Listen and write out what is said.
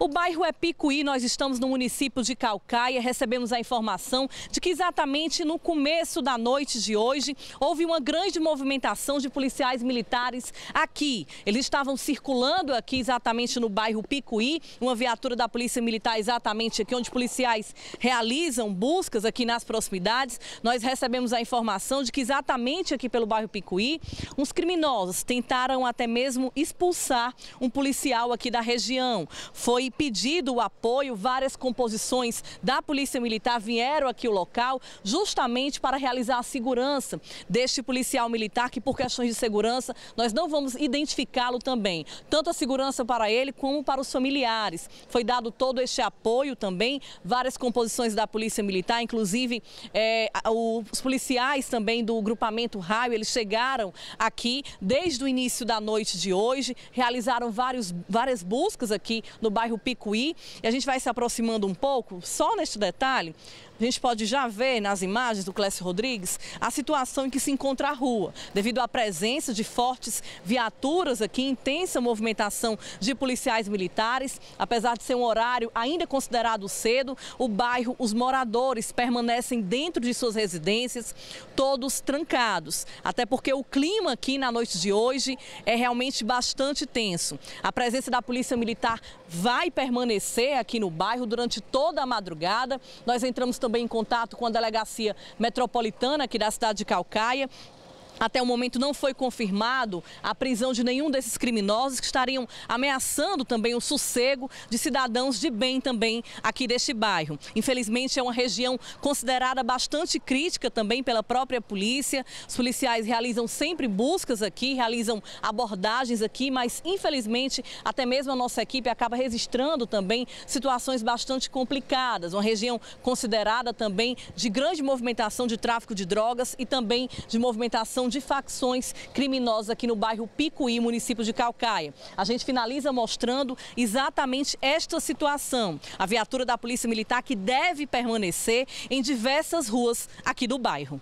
O bairro é Picuí, nós estamos no município de Calcaia, recebemos a informação de que exatamente no começo da noite de hoje houve uma grande movimentação de policiais militares aqui. Eles estavam circulando aqui exatamente no bairro Picuí, uma viatura da Polícia Militar exatamente aqui onde policiais realizam buscas aqui nas proximidades. Nós recebemos a informação de que exatamente aqui pelo bairro Picuí, uns criminosos tentaram até mesmo expulsar um policial aqui da região. Foi pedido o apoio, várias composições da Polícia Militar vieram aqui ao local justamente para realizar a segurança deste policial militar que por questões de segurança nós não vamos identificá-lo também. Tanto a segurança para ele como para os familiares. Foi dado todo este apoio também, várias composições da Polícia Militar, inclusive é, os policiais também do grupamento Raio, eles chegaram aqui desde o início da noite de hoje, realizaram vários, várias buscas aqui no bairro do Picuí. E a gente vai se aproximando um pouco, só neste detalhe, a gente pode já ver nas imagens do Clécio Rodrigues a situação em que se encontra a rua, devido à presença de fortes viaturas aqui, intensa movimentação de policiais militares. Apesar de ser um horário ainda considerado cedo, o bairro, os moradores permanecem dentro de suas residências, todos trancados. Até porque o clima aqui na noite de hoje é realmente bastante tenso. A presença da Polícia Militar vai vai permanecer aqui no bairro durante toda a madrugada. Nós entramos também em contato com a delegacia metropolitana aqui da cidade de Calcaia, até o momento não foi confirmado a prisão de nenhum desses criminosos que estariam ameaçando também o sossego de cidadãos de bem também aqui deste bairro. Infelizmente é uma região considerada bastante crítica também pela própria polícia. Os policiais realizam sempre buscas aqui, realizam abordagens aqui, mas infelizmente até mesmo a nossa equipe acaba registrando também situações bastante complicadas. Uma região considerada também de grande movimentação de tráfico de drogas e também de movimentação de facções criminosas aqui no bairro Picuí, município de Calcaia. A gente finaliza mostrando exatamente esta situação. A viatura da Polícia Militar que deve permanecer em diversas ruas aqui do bairro.